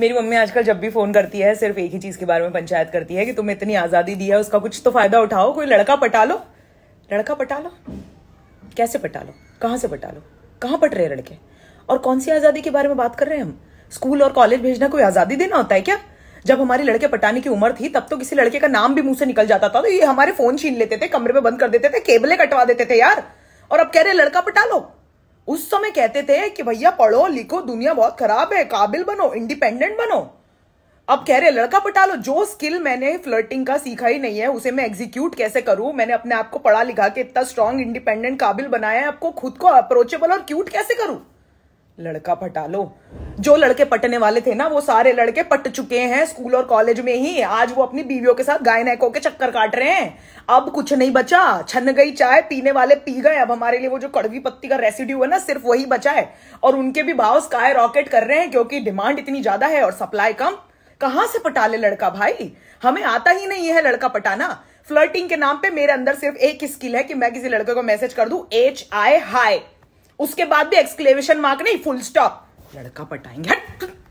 मेरी मम्मी आजकल जब भी फोन करती है सिर्फ एक ही चीज के बारे में पंचायत करती है कि तुम्हें इतनी आजादी दी है उसका कुछ तो फायदा उठाओ कोई लड़का पटा लो लड़का पटा लो कैसे पटा लो कहाँ से पटा लो कहाँ पट रहे लड़के और कौन सी आजादी के बारे में बात कर रहे हैं हम स्कूल और कॉलेज भेजना कोई आजादी देना होता है क्या जब हमारे लड़के पटाने की उम्र थी तब तो किसी लड़के का नाम भी मुंह से निकल जाता था तो ये हमारे फोन छीन लेते थे कमरे में बंद कर देते थे केबले कटवा देते थे यार और अब कह रहे लड़का पटा लो उस समय कहते थे कि भैया पढ़ो लिखो दुनिया बहुत खराब है काबिल बनो इंडिपेंडेंट बनो अब कह रहे लड़का पटा लो जो स्किल मैंने फ्लर्टिंग का सीखा ही नहीं है उसे मैं एग्जीक्यूट कैसे करूं मैंने अपने आप को पढ़ा लिखा के इतना स्ट्रांग इंडिपेंडेंट काबिल बनाया है आपको खुद को अप्रोचेबल और क्यूट कैसे करूं लड़का पटा लो जो लड़के पटने वाले थे ना वो सारे लड़के पट चुके हैं स्कूल और कॉलेज में ही आज वो अपनी बीवियों के साथ गाय नैको के चक्कर काट रहे हैं अब कुछ नहीं बचा छन गई चाय पीने वाले पी गए अब हमारे लिए वो जो कड़वी पत्ती का रेसिड्यू है ना सिर्फ वही बचा है और उनके भी भाव स्काई रॉकेट कर रहे हैं क्योंकि डिमांड इतनी ज्यादा है और सप्लाई कम कहां से पटा ले लड़का भाई हमें आता ही नहीं है लड़का पटाना फ्लर्टिंग के नाम पे मेरे अंदर सिर्फ एक स्किल है कि मैं किसी लड़के को मैसेज कर दू एच आई हाई उसके बाद भी एक्सक्लेमेशन मार्क नहीं फुल स्टॉप लड़का पटाएंगे